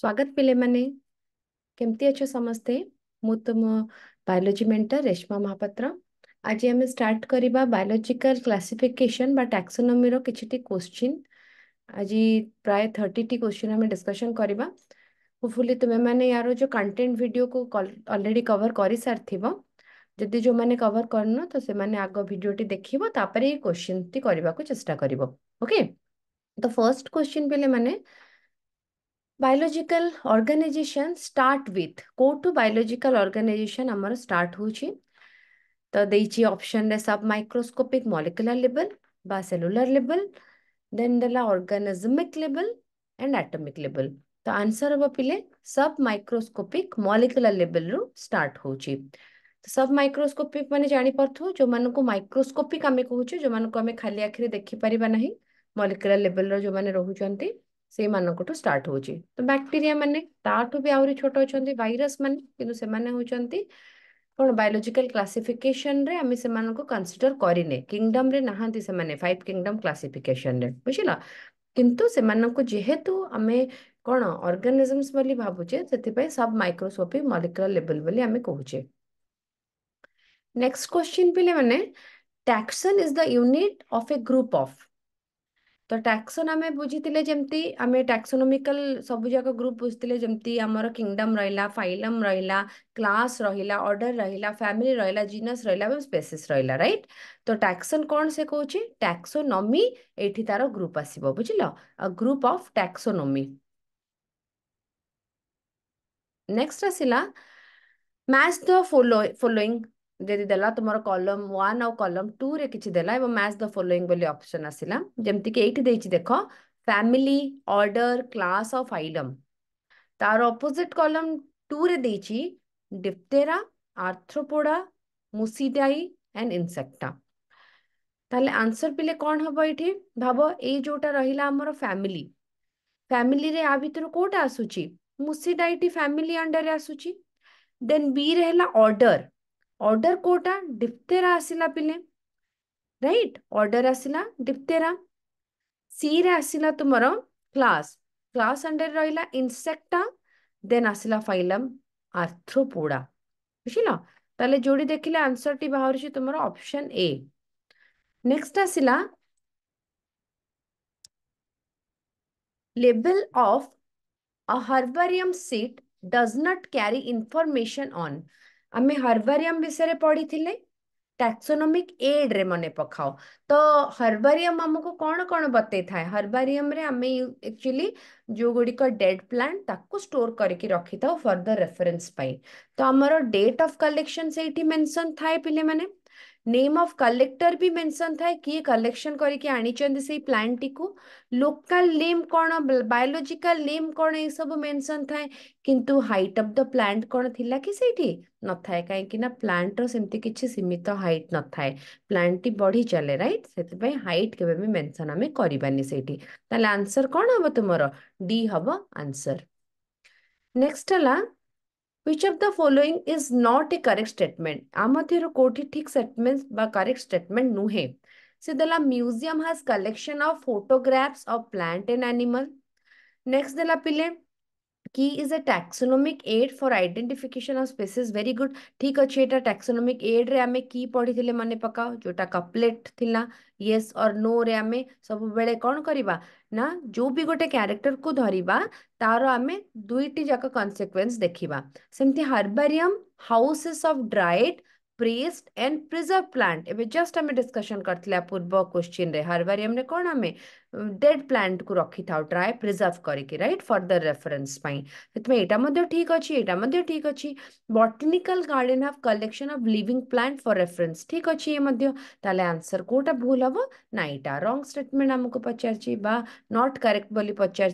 स्वागत पे केमती अच्छे समस्ते मु तुम तो बायोलोजी मेन्टर रेशमा महापात्र आज आम स्टार्ट करवा बायोलोजिकल क्लासिफिकेशन बा टैक्सोनोमी किसी क्वेश्चन आज प्राय थर्टी टी क्वेश्चन आम डिस्कसन करवा होपफुली तुम्हें मैंने यार जो कंटेंट वीडियो को ऑलरेडी कवर कर सदी जो मैंने कवर करन तो से आग भिडटी देखे क्वेश्चन टी चेष्टा कर ओके तो फर्स्ट क्वेश्चन पे मैंने बायोलोजिकल ऑर्गेनाइजेशन स्टार्ट विथ कौटू बायोलोजिकल ऑर्गेनाइजेशन आम स्टार्ट तो देखिए ऑप्शन रे सब माइक्रोस्कोपिक मलिकुलर लेवल बा सेलुलर लेवल देन देला organismic level and atomic level तो आंसर हम पिले सब माइक्रोस्कोपिक मलिकुलर लेवल रु स्टार्ट हो तो सब माइक्रोस्कोपिक मान जापू जो मानक माइक्रोस्कोपिक आम कहे जो मानक आम खाली आखिरी देखिपरिया ना मलिकुलर लेवल रो मैंने रोचान से मानु स्टार्ट हो तो बैक्टीरिया मैंने भी आहरी छोट अच्छा वायरस मैंने कि कौन बायोलोजिकल क्लासिफिकेशन रे आम से कनसीडर करे किंगडम ना फाइव किंगडम क्लासिफिकेशन रे बुझल किंतु से जेहेतु आम कौन अर्गानिजमस भावचे से सब माइक्रोस्कोपी मलिकुला लेवल बोली आम कहे नेक्स्ट क्वेश्चन पे मैंने taxon is the unit of a group of ତ ଟାକ୍ସନ୍ ଆମେ ବୁଝିଥିଲେ ଯେମିତି ଆମେ ଟାକ୍ସୋନୋମିକାଲ ସବୁଯାକ ଗ୍ରୁପ୍ ବୁଝିଥିଲେ ଯେମିତି ଆମର କିଙ୍ଗଡମ୍ ରହିଲା ଫାଇଲମ୍ ରହିଲା କ୍ଲାସ୍ ରହିଲା ଅର୍ଡର ରହିଲା ଫ୍ୟାମିଲି ରହିଲା ଜିନସ୍ ରହିଲା ଏବଂ ସ୍ପେସିସ୍ ରହିଲା ରାଇଟ୍ ତ ଟାକ୍ସନ୍ କ'ଣ ସେ କହୁଛି ଟାକ୍ସୋନୋମି ଏଇଠି ତାର ଗ୍ରୁପ୍ ଆସିବ ବୁଝିଲ ଗ୍ରୁପ୍ ଅଫ୍ ଟାକ୍ସୋନୋମି ନେକ୍ସଟ ଆସିଲା ମ୍ୟାଚ୍ ଦ ଫଲୋଇଂ ଦେଇଦେଲା ତୁମର କଲମ୍ ୱାନ୍ ଆଉ କଲମ୍ ଟୁରେ କିଛି ଦେଲା ଏବଂ ମ୍ୟାଚ୍ ଦ ଫଲୋଇଂ ବୋଲି ଅପସନ୍ ଆସିଲା ଯେମିତିକି ଏଇଠି ଦେଇଛି ଦେଖ family order class of item ତାର ଅପୋଜିଟ୍ କଲମ୍ ଟୁରେ ଦେଇଛି ଡିପ୍ଟେରା ଆର୍ଥ୍ରୋପୋଡ଼ା ମୁସିଡାଇ ଆଣ୍ଡ ଇନସେକ୍ଟା ତାହେଲେ ଆନ୍ସର ପିଲେ କ'ଣ ହେବ ଏଇଠି ଭାବ ଏଇ ଯୋଉଟା ରହିଲା ଆମର ଫ୍ୟାମିଲି ଫ୍ୟାମିଲିରେ ଆ ଭିତରୁ କୋଉଟା ଆସୁଛି ମୁସିଡାଇଟି ଫ୍ୟାମିଲି ଅଣ୍ଡରରେ ଆସୁଛି ଦେନ୍ ବିରେ ହେଲା ଅର୍ଡର ऑर्डर कोटा डिप्तेरा diphthera पिले राइट ऑर्डर acila डिप्तेरा सी रे आसिला तुमर क्लास क्लास अंडर रहिला इनसेक्टा देन आसिला फाइलम आर्थ्रोपोडा बुझल ताले जोड़ी देखिले आंसर टी बाहर तुमर ऑप्शन ए नेक्स्ट आसिला label of a herbarium sheet does not carry information on ଆମେ ହର୍ବାରିୟମ ବିଷୟରେ ପଢିଥିଲେ ଟାକ୍ସୋନୋମିକ ଏଡ୍ରେ ମନେ ପକାଅ ତ ହର୍ବାରିୟମ ଆମକୁ କ'ଣ କ'ଣ ବତେଇଥାଏ ହର୍ବାରିୟମରେ ଆମେ ଆକ୍ଚୁଆଲି ଯେଉଁଗୁଡ଼ିକ ଡେଡ୍ ପ୍ଲାଣ୍ଟ ତାକୁ ଷ୍ଟୋର କରିକି ରଖିଥାଉ ଫର୍ଦର ରେଫରେନ୍ସ ପାଇଁ ତ ଆମର ଡେଟ୍ ଅଫ୍ କଲେକ୍ସନ୍ ସେଇଠି ମେନସନ୍ ଥାଏ ପିଲାମାନେ नेम ऑफ कलेक्टर भी मेनसन थाए किए कलेक्शन करके आनी से प्लांट को लोकाल नेम कौन बायोलोजिकाल नेम कौन ये सब मेनसन थाए किंतु हाइट ऑफ द प्लांट कौन थिला कि सेठी न थाए कहीं ना प्लांट सेमती किसी सीमित हाइट न थाए प्लांट टी बढ़ी चले रईट से हाइट के मेनसन आम करानी से आंसर कौन हम तुम डी हम आंसर नेक्स्ट है which of the following is not a correct statement? Amathiro koti thik statements ba correct statement so the museum has collection of photographs of plant and animal. Next dela pile key is a taxonomic aid for identification of species very good ठीक ଅଛି ଏଟା taxonomic aid ରେ ଆମେ key ପଢିଥିଲେ ମନେ ପକାଅ ଯୋଉଟା couplet ଥିଲା yes or no ରେ ଆମେ ସବୁବେଳେ କ'ଣ କରିବା ନା ଯୋଉ ବି ଗୋଟେ କ୍ୟାରେକ୍ଟର କୁ ଧରିବା ତାର ଆମେ ଦୁଇଟି ଯାକ କନସିକ୍ୱେନ୍ସ ଦେଖିବା ସେମିତି herbarium houses of dried pressed and preserve plant एवं जस्ट आम डिस्कसन कर पूर्व क्वेश्चन रे बारी हमने कौन आम डेड प्लांट को रखी था ट्राए प्रिजर्व करके रईट फर्दर रेफरेन्स यहाँ ठीक अच्छे ये ठीक अच्छे botanical garden has collection of living plant for reference ठीक अच्छे ये आंसर कौटा भूल हम ना यहाँ रंग स्टेटमेंट आमको पचार नट करेक्ट बोली पचार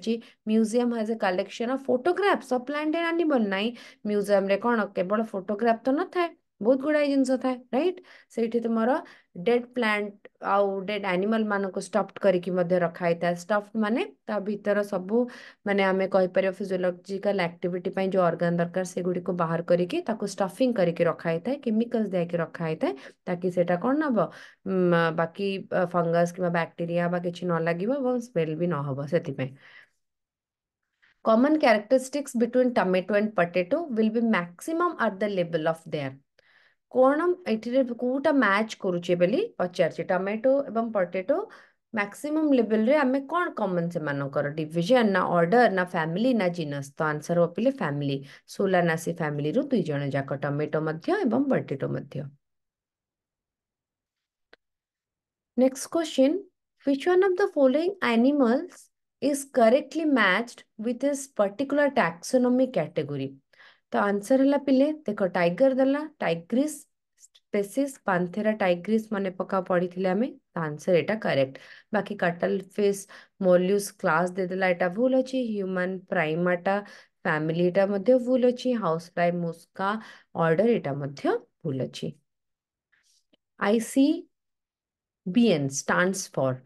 museum has a collection of photographs of plant and animal ना म्यूजियम कौन केवल फोटोग्राफ तो न था बहुत गुड़ाए जिन था रईट से तुम डेड प्लांट आउ डेड एनिमल मान को स्टफ्ड कर रखाई था स्टफ्ड मान भर सब मान आम कहीपर फिजोलोजिकल आक्टिटी जो अर्गान दरकार से गुड को बाहर करके स्टफिंग करके रखाई था केमिकल्स देखिए रखाई था ताकि कौन ना बाकी फंगस कि बैक्टेरिया कि न लगे और स्मेल भी न हम से common characteristics between tomato and potato will be maximum at the level of their कौन ये मैच करुचे पचारे टमाटो एवं पटेटो मैक्सिमम लेवल रे आम कौन कमन से डिवीजन ना ऑर्डर ना फैमिली ना जीनस तो आंसर वपिले फैमिली सोलानासी फैमिली रु दुईज जाक tomato potato next question which one of the following animals is correctly matched with this particular taxonomy category तो आंसर है पिले देख टाइगर दला टाइग्रीस स्पेसीस पांथेरा टाइग्रीस मन पका पढ़ी आम तो आंसर एटा करेक्ट बाकी कटल फिस् मोल्यूस क्लास देदेला एटा भूल अच्छी ह्यूमान प्राइमाटा फैमिलीटा भूल अच्छी हाउस फ्लाई मुस्का अर्डर यहाँ भूल अच्छी IC BN stands for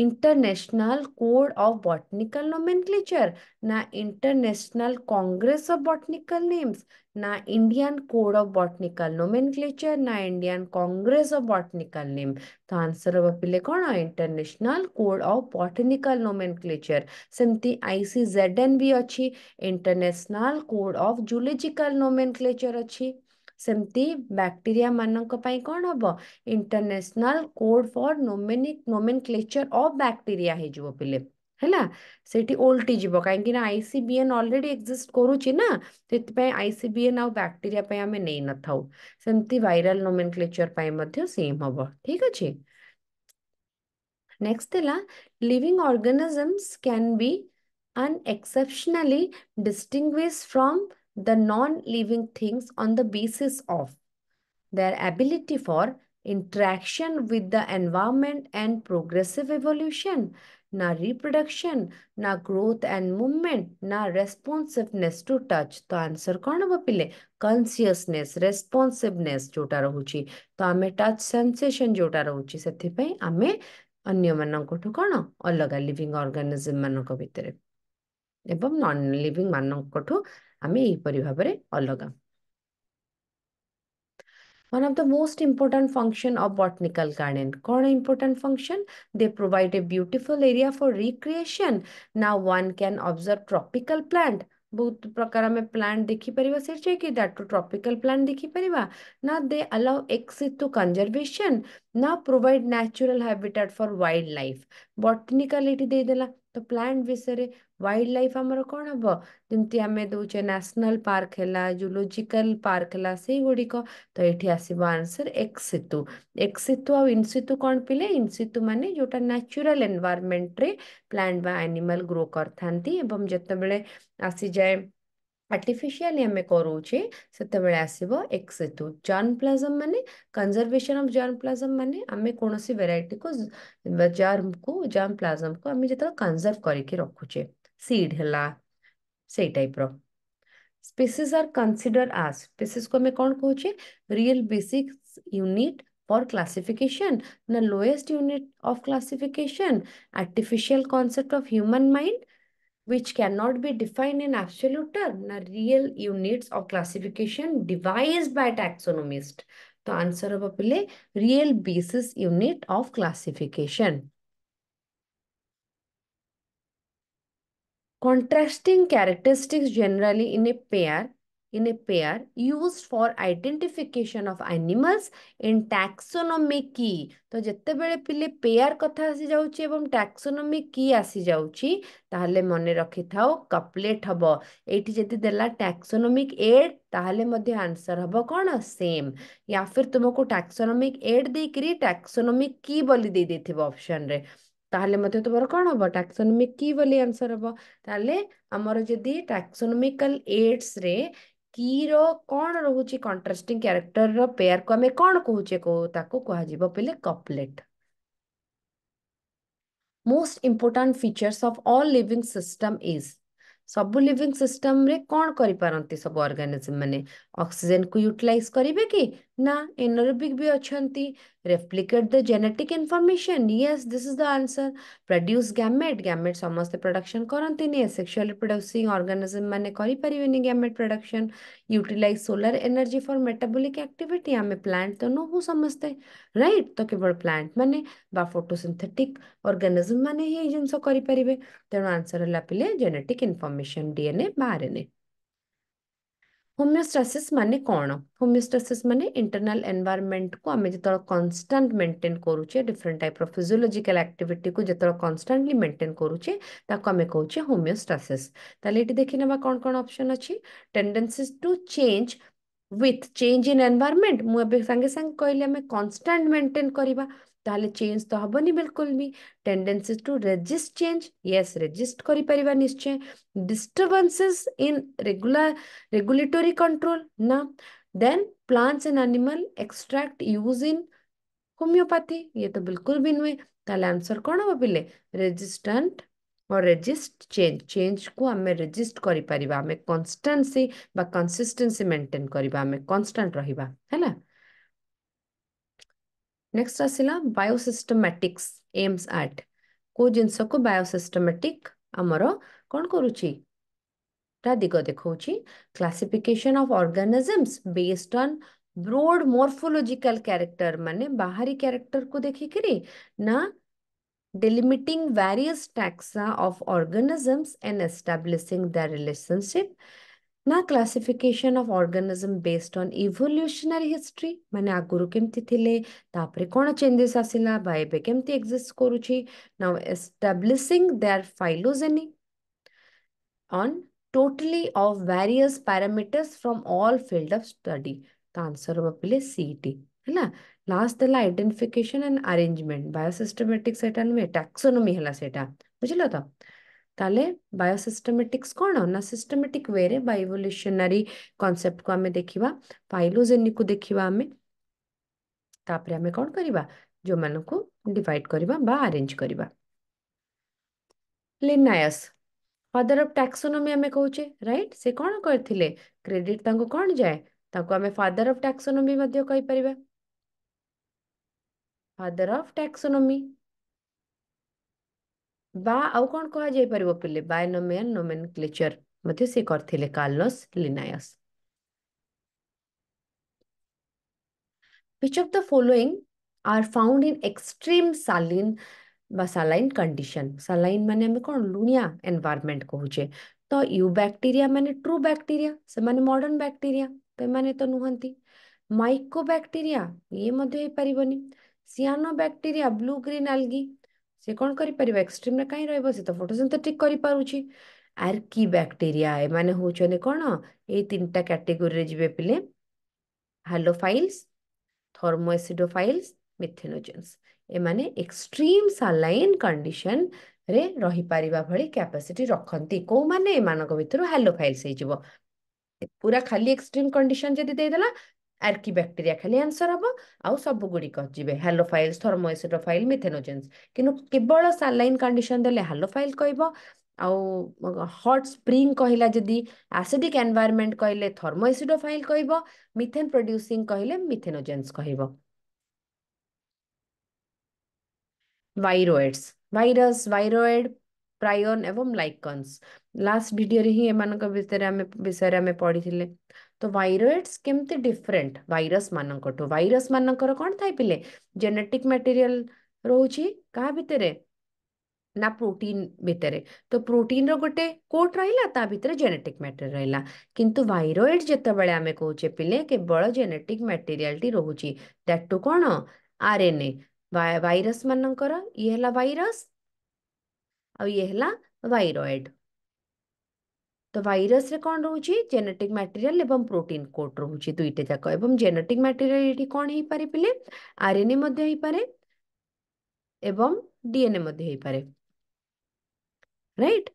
international code of botanical nomenclature ना international congress of botanical names ना Indian code of botanical nomenclature ना Indian congress of botanical name तो आंसर हम पे कौन international code of botanical nomenclature सेमती आईसीजेडएन भी अच्छी international code of zoological nomenclature अच्छी सेमती बैक्टीरिया मानी कौन हम international code for nomenclature of bacteria पिले हेला सेठी ओल्टी जी कहीं आईसीबीएन अलरेडी एक्जिस्ट करना से आईसीबीएन आउ बैक्टीरिया आम नहीं न था सेमती वायरल नोमेन क्लेचर परम हम ठीक अच्छे नेक्स्ट है living organisms can be unexceptionally distinguished from the non-living things on the basis of their ability for interaction with the environment and progressive evolution, na reproduction, na growth and movement, na responsiveness to touch. तो answer कौन हब पिले consciousness रेस्पन्सिवनेस जोटा रोचे तो आम touch सेनसेसन जोटा रोचे से आम अन्यमनଙ୍କଠୁ କ'ଣ ଅଲଗା ଲିଭିଂ ଅର୍ଗାନିଜିମ୍ ମାନଙ୍କ ଭିତରେ ଏବଂ ନନ୍ ଲିଭିଂ ମାନଙ୍କଠୁ ଆମେ ଏହିପରି ଭାବରେ ଅଲଗା one of the most important function of botanical garden kaun important function they provide a beautiful area for recreation now one can observe tropical plant बहुत प्रकार आम प्लांट देखिपर से कि दैट टू ट्रॉपिकल प्लांट देखिपर ना they allow access to conservation ना provide natural habitat for wild life botanical ये देदेला तो प्लांट विषय वाइल्ड लाइफ आमर कौन हम जमी आम दूचे न्यासनाल पार्क है जुलोजिकाल पार्क है से गुड़िक तो ये आसो आंसर एक्सितु एक्सितु आनसितु कौन पिले इनसितु मान जो न्याचुराल एनवारमेंट्रे प्लांट बा एनिमल ग्रो कर था जो बड़े आसी जाए आर्टिफिशियाली आम करूचे से आसो एक्सितु प्लाजम मान कंजरवेशन अफ प्लाजम मान आम कौन सी भेर को जर्म को जर्म प्लाजम को आम जो कंजर्व करके रखुचे सीड हला से टाइप रो स्पीसीज आर कंसीडर आज स्पीसीज को हमें कौन कहे real basic unit for classification ना lowest unit of classification artificial concept of human mind which can not be defined in absolute ना real units of classification devised by taxonomist तो answer हम पे real basis unit of classification contrasting characteristics generally in a pair in a pair used for identification of animals in taxonomy key ତ ଯେତେବେଳେ ପିଲେ pair କଥା ଆସିଯାଉଛି ଏବଂ ଟାକ୍ସୋନୋମି କି ଆସିଯାଉଛି ତାହେଲେ ମନେ ରଖିଥାଉ କପଲେଟ୍ ହବ ଏଇଠି ଯଦି ଦେଲା ଟାକ୍ସୋନୋମିକ୍ ଏଡ୍ ତାହେଲେ ମଧ୍ୟ ଆନ୍ସର ହବ କ'ଣ ସେମ୍ ୟା ଫିର୍ ତୁମକୁ ଟାକ୍ସୋନୋମିକ୍ ଏଡ୍ ଦେଇକିରି ଟାକ୍ସୋନୋମିକ୍ କି ବୋଲି ଦେଇ ଦେଇଥିବ ଅପସନରେ ताहले मध्य तुम्हारा कौन हम टैक्सोनोमिक की वाली आंसर हम ताहले अमर जदि टैक्सोनोमिकल एड्स रे की रो कौन रोच कंट्रास्टिंग क्यारेक्टर रेयर को आम कौन कहचे कहले कपलेट most important features of all living system is सब लिविंग सिस्टम रे कौन करी सब ऑर्गेनिज्म मैंने ऑक्सीजन को यूटिलाइज करेंगे कि ना एनोरबिक भी अच्छा replicate the genetic information yes this is the answer produce gamete gamete समस्ते प्रडक्शन करती सेक्सुअल रिप्रोड्यूसिंग अर्गानिजम मैंने नि gamete production utilise solar energy for metabolic activity आम प्लांट तो हो समस्त रईट तो केवल प्लांट मैंने फोटोसींथेटिक अर्गानिजम मैंने जिनसे तेणु आंसर है पे जेनेटिक इनफर्मेसन डीएनए बा आर एन ए ହୋମିଓଷ୍ଟାସିସ୍ ମାନେ କ'ଣ ହୋମିଓଷ୍ଟାସିସ୍ ମାନେ ଇଣ୍ଟରନାଲ ଏନଭାରମେଣ୍ଟକୁ ଆମେ ଯେତେବେଳେ କନଷ୍ଟାଣ୍ଟ ମେଣ୍ଟେନ୍ କରୁଛେ ଡିଫରେଣ୍ଟ ଟାଇପ୍ର ଫିଜିଓଲୋଜିକାଲ ଆକ୍ଟିଭିଟିକୁ ଯେତେବେଳେ କନଷ୍ଟାଣ୍ଟଲି ମେଣ୍ଟେନ୍ କରୁଛେ ତାକୁ ଆମେ କହୁଛେ ହୋମିଓଷ୍ଟାସିସ୍ ତାହେଲେ ଏଠି ଦେଖିନେବା କ'ଣ କ'ଣ ଅପସନ୍ ଅଛି tendencies to change with change in environment ମୁଁ ଏବେ ସାଙ୍ଗେ ସାଙ୍ଗେ କହିଲି ଆମେ କନଷ୍ଟାଣ୍ଟ ମେଣ୍ଟେନ୍ କରିବା ताले चेंज तो हम बिल्कुल भी tendency to resist change yes resist करी निश्चय disturbances in regular regulatory control ना then plants and animal extract use in homeopathy ये तो बिल्कुल भी नुहे ताले आंसर कौन हम पिले रेजिस्टेंट और रेजिस्ट चेंज चेंज को आम रेजिस्ट करी परिवार में कांस्टेंसी बा कंसिस्टेंसी है नेक्स्ट आसा बायोसिस्टमाटिक्स एम्स आर्ट कौ जिनस को बायोसिस्टमाटिक आमर कौन कर दिग देखा classification of organisms based on broad morphological character मानने बाहरी क्यारेक्टर को देखिकी ना delimiting various taxa of organisms and establishing the relationship ना classification of organism based on evolutionary history माने आगुरु केमती थिले तापरे कोन चेंजेस आसिला बायबे केमती एग्जिस्ट करूची now establishing their phylogeny on totally of various parameters from all field of study तो answer हम पे सीईटी e है ना लास्ट देला आइडेंटिफिकेशन एंड अरेंजमेंट बायोसिस्टमैटिक सेटा नुहे टैक्सोनोमी हला सेटा बुझल तो ताले बायोसिस्टमेटिक्स कौन ना सिस्टमेटिक वे रे बायोल्यूशनरी को आम देखा पाइलोजेनिक को देखा आम तापर आम कौन करवा जो मान को डिवाइड करवा आरेज करवा लिनायस फादर अफ टैक्सोनोमी आम कहे रईट से कौन करते क्रेडिट तक कौन जाए आम फादर अफ टैक्सोनोमी कहीपर फादर अफ टैक्सोनोमी बान कह से करते Carolus Linnaeus which of the following are found in extreme saline saline condition saline मान कौन लुणिया एनवायरमेंट कहे तो यू बैक्टीरिया मैंने ट्रू बैक्टीरिया से मैंने मॉडर्न बैक्टीरिया तो मैंने तो नुहंती माइको बैक्टीरिया ये पार्बन cyanobacteria blue green algae ସେ କ'ଣ କରିପାରିବ ଏକ୍ସଟ୍ରିମ୍ରେ କାହିଁ ରହିବ ସେ ତ ଫଟୋସିନ୍ଥେଟିକ୍ କରିପାରୁଛି ଆର୍କି ବ୍ୟାକ୍ଟେରିଆ ଏମାନେ ହେଉଛନ୍ତି କ'ଣ ଏଇ ତିନିଟା କ୍ୟାଟେଗୋରିରେ ଯିବେ ପିଲେ ହାଲୋଫାଇଲ୍ସ ଥର୍ମୋଏସିଡୋଫାଇଲ୍ସ ମିଥେନୋଜେନ୍ସ ଏମାନେ ଏକ୍ସଟ୍ରିମ୍ ସାଲାଇନ୍ କଣ୍ଡିସନ୍ରେ ରହିପାରିବା ଭଳି କ୍ୟାପାସିଟି ରଖନ୍ତି କେଉଁମାନେ ଏମାନଙ୍କ ଭିତରୁ ହାଲୋଫାଇଲ୍ସ ହେଇଯିବ ପୁରା ଖାଲି ଏକ୍ସଟ୍ରିମ୍ କଣ୍ଡିସନ୍ ଯଦି ଦେଇଦେଲା ଆର୍କିବ୍ୟାକ୍ଟେରିଆ ଖାଲି ଆନ୍ସର ହବ ଆଉ ସବୁଗୁଡ଼ିକ ଯିବେ ହାଲୋଫାଇଲ୍ସ ଥର୍ମୋଏସିଡୋଫାଇଲ୍ ମିଥେନୋଜେନ୍ସ କିନ୍ତୁ କେବଳ ସାଲାଇନ୍ କଣ୍ଡିସନ୍ ଦେଲେ ହାଲୋଫାଇଲ୍ କହିବ ଆଉ ହଟ୍ ସ୍ପ୍ରିଙ୍ଗ କହିଲା ଯଦି ଆସିଡିକ୍ ଏନଭାୟରମେଣ୍ଟ କହିଲେ ଥର୍ମୋଏସିଡୋଫାଇଲ୍ କହିବ ମିଥେନ୍ ପ୍ରଡ୍ୟୁସିଂ କହିଲେ ମିଥେନୋଜେନ୍ସ କହିବ ଭାଇରୋଏଡ୍ସ ଭାଇରସ୍ ଭାଇରୋଏଡ୍ ପ୍ରାୟନ୍ ଏବଂ ଲାଇକନ୍ସ ଲାଷ୍ଟ ଭିଡ଼ିଓରେ ହିଁ ଏମାନଙ୍କ ଭିତରେ ଆମେ ବିଷୟରେ ଆମେ ପଢ଼ିଥିଲେ तो वायरस केमती डिफरेंट वायरस मान वायरस मानक कौन थे पिले जेनेटिक मेटेरियल रोच क्या भितर ना प्रोटीन भितर तो प्रोटीन रोटे कोट रहा भितर जेनेटिक मेटेरियल रहा कि वायरएड जो आम कहे पिले केवल जेनेटिक मेटेरियाल रोच दैटू कौन आर एन ए वायरस मानक ये वायरस आ ये तो वायरस रे कौन रोच जेनेटिक मटेरियल एवं प्रोटीन कोड रोच दुईटे जाक जेनेटिक मटेरियल ये कौन हो पारे पे आर एन एपे एवं डीएनए पारे राइट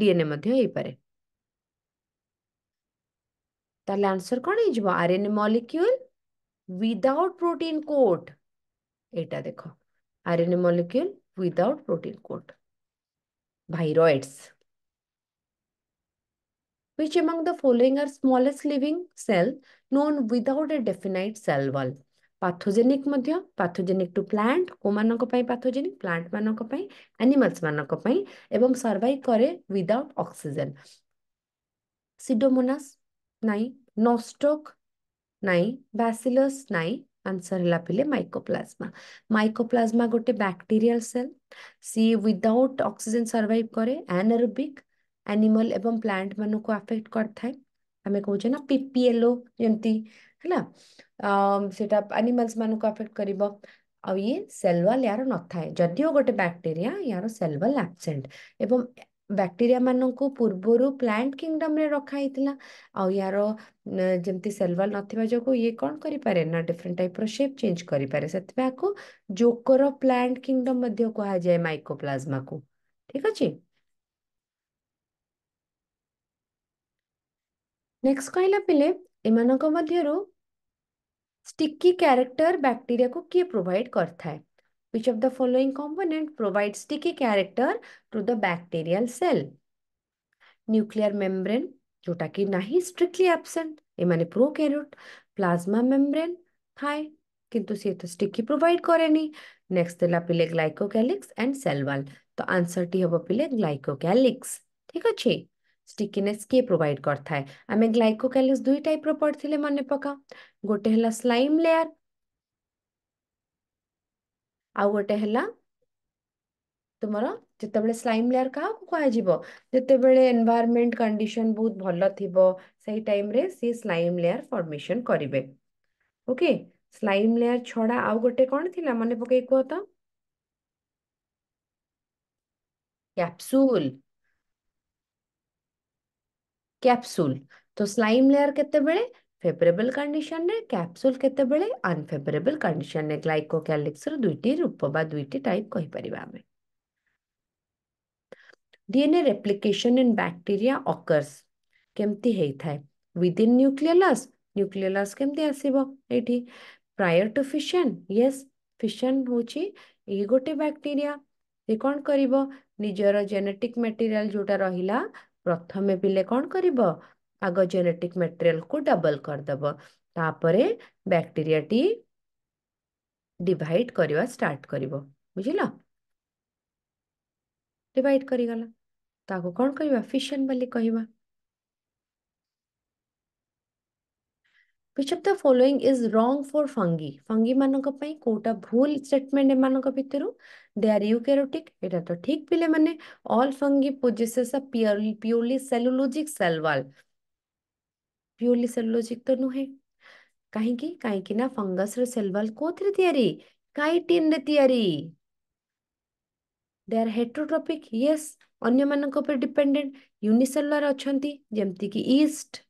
डीएनए पारे ताले आंसर कौन हो R N A molecule without protein coat एटा देखो R N without protein coat. Viroids. Which among the following are smallest living cell known without a definite cell wall? Pathogenic madhya, pathogenic to plant, pai pathogenic, plant pai, animals pai, ebam survive kare without oxygen. Sidomonas, nai, nostoc, nai, bacillus, nai, answer ହେଲା ପିଲେ mycoplasma mycoplasma ଗୋଟେ bacterial cell ସିଏ without oxygen survive କରେ anaerobic animal ଏବଂ plant ମାନଙ୍କୁ affect କରିଥାଏ ଆମେ କହୁଛେ ନା ପିପିଏଲ୍ଓ ଯେମିତି ହେଲା ସେଇଟା ଆନିମାଲ୍ସ ମାନଙ୍କୁ ଆଫେକ୍ଟ କରିବ ଆଉ ଇଏ ସେଲ୍ ୱାଲ୍ ୟାର ନଥାଏ ଯଦିଓ ଗୋଟେ ବ୍ୟାକ୍ଟେରିଆ ୟାର ସେଲ୍ ୱାଲ୍ ଆବସେଣ୍ଟ ଏବଂ बैक्टीरिया मान पूर्वर प्लांट किंगडम रखाही आर जमी सेलवाल ना जो ये कौन करे ना डिफरेन्ट टाइप रेप चेंज करें से जोकर प्लांट किंगडम कहा जाए माइको को ठीक अच्छे नेक्स्ट कहला पे इमर स्टिकी क्यारेक्टर बैक्टीरिया को किए प्रोभाइड करें Which of the following component provides sticky character to the bacterial cell? Nuclear membrane, जोटा कि ना ही strictly prokaryote, plasma membrane, thai, kintu se to sticky provide से तो स्टिकी प्रोवाइड करेনি নেক্সট দেলা পিলে গ্লাইকোক্যালিক্স এন্ড সেলওয়াল তো আনসারটি হব পিলে গ্লাইকোক্যালিক্স ঠিক আছে স্টিকিনেস কিଏ প্রোভাইড Ame ଆମେ dui type টাইপର পড়ଥିଲେ ମନେ paka. ଗୋଟେ ହେଲା ସ୍ଲାଇମ୍ layer, ଆଉ ଗୋଟେ ହେଲା তোমার যেতবে স্লাইম লেয়ার কাহু কুহযোগ যেতবে এনভায়রনমেন্ট কন্ডিশন বহুত ভালো থিবো সেই টাইমরে সি স্লাইম লেয়ার ফর্মেশন করিবে ওকে স্লাইম লেয়ার ছড়া আউ গোটে কোন থিলা মনে পকাই কুহ তো ক্যাপসুল ক্যাপসুল তো স্লাইম লেয়ার কেতবেলে ಫೇವರೇಬಲ್ ಕಂಡೀಷನ್ರೆ ಕ್ಯಾಪ್ಸುಲ್ କେତେବେଳେ ଅନଫେଭରେବଲ୍ କଣ୍ଡିସନରେ ଗ୍ଲାଇକୋକାଲିକ୍ସର ଦୁଇଟି ରୂପ ବା ଦୁଇଟି ଟାଇପ୍ କହିପାରିବା ଆମେ DNA replication in bacteria occurs କେମିତି ହେଇଥାଏ ୱିଦିନ୍ ନ୍ୟୁକ୍ଲିୟଲସ୍ ନ୍ୟୁକ୍ଲିୟଲସ୍ କେମିତି ଆସିବ ଏଇଠି prior to fission yes fission ହେଉଛି ଏଇ ଗୋଟେ ବ୍ୟାକ୍ଟେରିଆ ସେ କ'ଣ କରିବ ନିଜର ଜେନେଟିକ୍ ମେଟେରିଆଲ୍ ଯେଉଁଟା ରହିଲା ପ୍ରଥମେ ପିଲେ କ'ଣ କରିବ ଆଗ ଜେନେଟିକ୍ ମେଟେରିଆଲକୁ ଡବଲ୍ କରିଦେବ ତାପରେ ବ୍ୟାକ୍ଟେରିଆଟି ଡିଭାଇଡ୍ କରିବା ଷ୍ଟାର୍ଟ କରିବ ବୁଝିଲ ଡିଭାଇଡ୍ କରିଗଲା ତାକୁ କ'ଣ କରିବା ଫିସନ୍ ବୋଲି କହିବା which of the following is wrong for fungi fungi ମାନଙ୍କ ପାଇଁ କୋଉଟା ଭୁଲ ଷ୍ଟେଟମେଣ୍ଟ ଏମାନଙ୍କ ଭିତରୁ they are eukaryotic ଏଟା ତ ଠିକ ପିଲାମାନେ all fungi possesses a purely cellulosic cell wall purely cellulosic तो नुहे कहीं कहीं फंगस रेलवाल कौन तैयारी कईटिन तैयारी दे ये अन्य मान डिपेडेट यूनिसेलर अच्छा जमती कि ईस्ट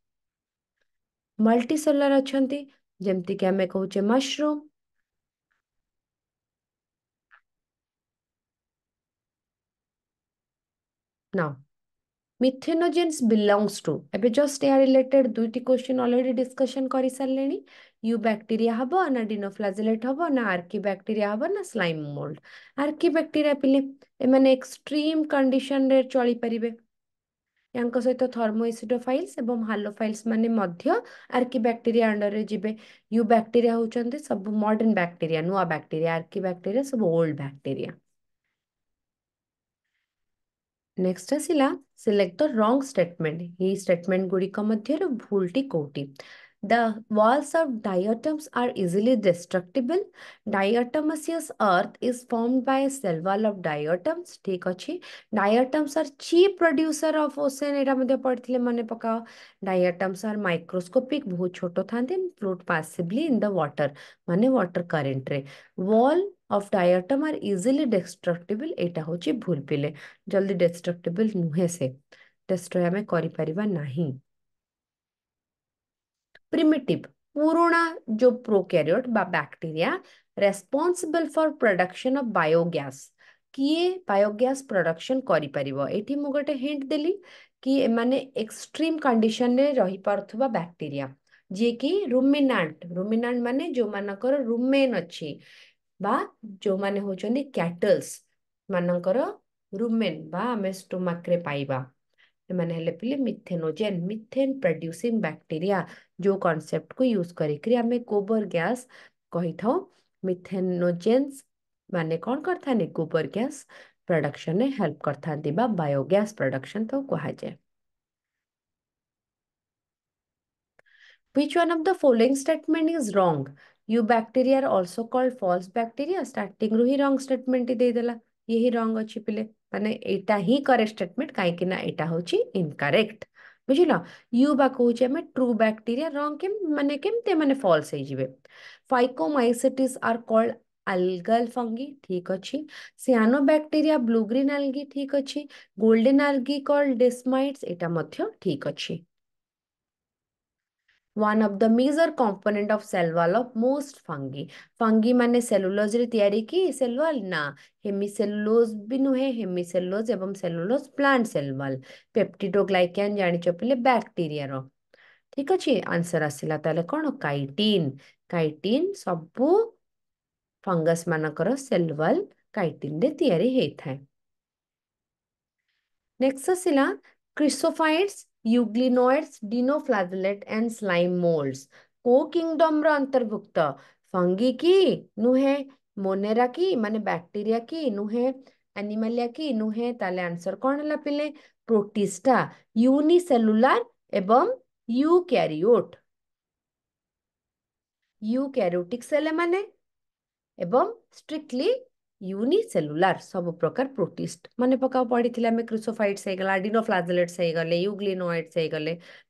मल्टीसेलर अच्छा जमती कि आम कहे mushroom now methanogens belongs to ଏବେ ଜଷ୍ଟ ଏହା ରିଲେଟେଡ୍ ଦୁଇଟି କ୍ୱେଶ୍ଚିନ୍ ଅଲରେଡି ଡିସ୍କସନ୍ କରିସାରିଲେଣି ୟୁ ବ୍ୟାକ୍ଟେରିଆ ହେବ ନା ଡିନୋଫ୍ଲାଜେଲେଟ୍ ହେବ ନା ଆର୍କି ବ୍ୟାକ୍ଟେରିଆ ହେବ ନା ସ୍ଲାଇମ୍ ମୋଲ୍ଡ ଆର୍କି ବ୍ୟାକ୍ଟେରିଆ ପିଲେ ଏମାନେ ଏକ୍ସଟ୍ରିମ୍ କଣ୍ଡିସନରେ ଚଳିପାରିବେ ୟାଙ୍କ ସହିତ ଥର୍ମୋଇସିଡୋଫାଇଲ୍ସ ଏବଂ ହାଲୋଫାଇଲ୍ସ ମାନେ ମଧ୍ୟ ଆର୍କି ବ୍ୟାକ୍ଟେରିଆ ଅଣ୍ଡରରେ ଯିବେ ୟୁ ବ୍ୟାକ୍ଟେରିଆ ହେଉଛନ୍ତି ସବୁ ମଡର୍ଣ୍ଣ ବ୍ୟାକ୍ଟେରିଆ ନୂଆ ବ୍ୟାକ୍ଟେରିଆ ଆର୍କି ବ୍ୟାକ୍ଟେରିଆ ସବୁ ଓଲ୍ଡ ବ୍ୟାକ୍ଟେରିଆ ନେକ୍ସଟ ଆସିଲା ସିଲେକ୍ଟ ଦ ରଙ୍ଗ ଷ୍ଟେଟମେଣ୍ଟ ଏହି ଷ୍ଟେଟମେଣ୍ଟ ଗୁଡ଼ିକ ମଧ୍ୟରୁ ଭୁଲଟି କେଉଁଟି the walls of diatoms are easily destructible diatomaceous earth is form by cell wall of diatoms ଠିକ୍ ଅଛି diatoms are chief producer of ocean ଏଇଟା ମଧ୍ୟ ପଢ଼ିଥିଲେ ମନେ ପକାଅ ଡାୟଟମ୍ସ ଆର୍ ମାଇକ୍ରୋସ୍କୋପିକ୍ ବହୁତ ଛୋଟ ଥାନ୍ତି float passively in the water ମାନେ ୱାଟର୍ କରେଣ୍ଟରେ wall of diatom are easily destructible यहाँ हूँ भूल पिले जल्दी डेस्ट्रक्टेबल नुहे से डेस्ट्रय आम करिमेटिव पुणा जो prokaryote bacteria responsible for production of biogas किए बायोग्यास प्रडक्शन करेंटे हिंट देली कि माने एक्सट्रीम कंडीशन रे रही पार्थवा बैक्टीरिया जी कि रुमिनाट रुमिनाट माने जो मानकर रुमेन अच्छी बा जो माने होचोनी कैटल्स मानंकर रुमेन बा स्टोमाक रे पाइबा माने हेले पिले मिथेनोजेन मिथेन प्रोड्यूसिंग बैक्टीरिया जो कांसेप्ट को यूज करे कि हमें गोबर गैस कहिथौ मिथेनोजेन्स माने कोन करथा ने गोबर गैस प्रोडक्शन ने हेल्प करथा दिबा बायोगैस प्रोडक्शन तो कहा जाए Which one of the following statement is wrong? Eubacteria are also called false bacteria start रु ही रंग स्टेटमेंट देदेला ये ही रंग अच्छे पिले मैंने यहाँ ही करेक्ट स्टेटमेंट कहीं हूँ इनकरेक्ट बुझल युवा कौन आम ट्रू बैक्टेरिया रंग मानते केमती मैंने false phycomycetes are called algal fungi ठीक अच्छे cyanobacteria blue green algae ठीक अच्छे गोल्डेन आलगी कल्ड डेस्माइट्स यहाँ ठीक अच्छे one of the major component of cell wall of most fungi fungi ମାନେ cellulose ରେ ତିଆରି କି cell wall ନା hemicellulose ବି ନୁହେଁ hemicellulose ଏବଂ cellulose plant cell wall peptidoglycan ଜାଣିଛ ପିଲେ ବ୍ୟାକ୍ଟେରିଆ ର ଠିକ ଅଛି ଆନ୍ସର ଆସିଲା ତାହେଲେ କ'ଣ କାଇଟିନ୍ କାଇଟିନ୍ ସବୁ ଫଙ୍ଗସ୍ ମାନଙ୍କର ସେଲ୍ ୱାଲ୍ କାଇଟିନ୍ ରେ ତିଆରି ହେଇଥାଏ ନେକ୍ସଟ ଆସିଲା chrysophytes euglenoids dinoflagellate and slime molds କୋଉ କିଙ୍ଗଡମର ଅନ୍ତର୍ଭୁକ୍ତ ଫଙ୍ଗି କି ନୁହେଁ ମୋନେରା କି ମାନେ ବ୍ୟାକ୍ଟେରିଆ କି ନୁହେଁ ଆନିମାଲିଆ କି ନୁହେଁ ତାହେଲେ ଆନ୍ସର କ'ଣ ହେଲା ପିଲେ ପ୍ରୋଟିଷ୍ଟା ୟୁନିସେଲୁଲାର ଏବଂ ୟୁକ୍ୟାରିଓଟ ୟୁକ୍ୟାରିଓଟିକ୍ ସେଲ୍ ଏମାନେ ଏବଂ ଷ୍ଟ୍ରିକ୍ଟଲି यूनिसेलुलार सब प्रकार प्रोटिस्ट मान पक पढ़ी आम क्रुसोफाइट्स डिनोफ्लाजलेट्स युग्लिनोइड्स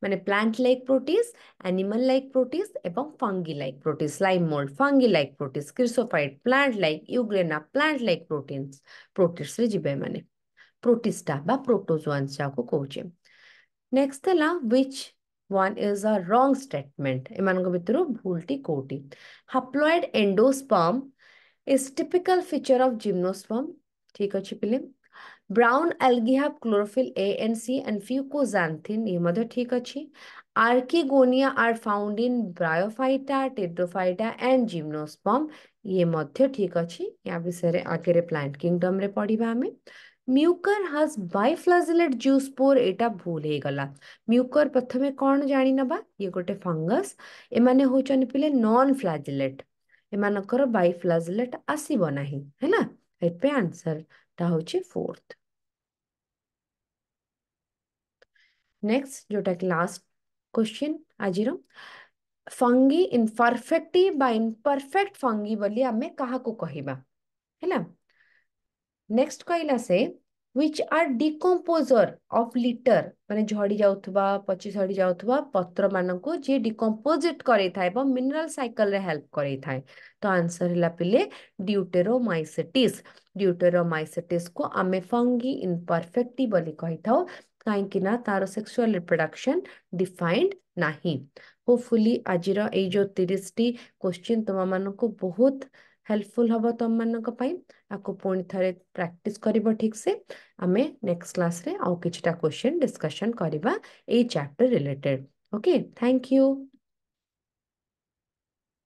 मैंने plant like protists animal like protists और fungi like protists slime mold fungi like protists chrysophyte plant like euglena plant like proteins protists मैंने प्रोटीस्टा प्रोटोजोन्स जहाँ कौचे नेक्स्ट है विच वन इज अ रंग statement इन भूल कौटी haploid endosperm is typical feature of gymnosperm. ठीक अच्छे पिले brown algae have chlorophyll A and C and few ये मध्य ठीक अछि archegonia are found in bryophyta pteridophyta and gymnosperm ये मध्य ठीक अछि या विषय आगे प्लांट किंगडम रे पढ़िबा हमें म्यूकर हाज बाइफ्लाजिलेट जू पोर एटा भूल हे गला म्यूकर प्रथम कौन जानि नबा ये गोटे फंगस एम माने होचन पिले नॉन फ्लाजिलेट एमकर बैफ्लाजलेट आसबना आंसर फोर्थ नेक्स्ट जोटा कि लास्ट क्वेश्चन आज फंगी इनपरफेक्ट इनपरफेक्ट फंगी बोली आम क्या कहला नेक्स्ट कहला से which are decomposer of litter माने झड़ी जा पची झड़ी जा पत्र मानको जे डिकम्पोजिट करै मिनरल साइकिल हेल्प कर तो आंसर है पिले ड्यूटेरोमाइसिटिस ड्यूटेरोमाइसिटिस को आमे फंगी इनपरफेक्टी बोली कहि थाउ काईकिना तार सेक्सुअल रिप्रोडक्शन डिफाइंड ना होपफुली आजिरो एजो 30 टी क्वेश्चन तुमा मानको बहुत हेल्पफुल हम तुम मानी आपको पुणी थे प्राक्ट कर ठीक से आम नेक्स्ट क्लास रे आउ किटा क्वेश्चन डिस्कशन करवा chapter related okay thank you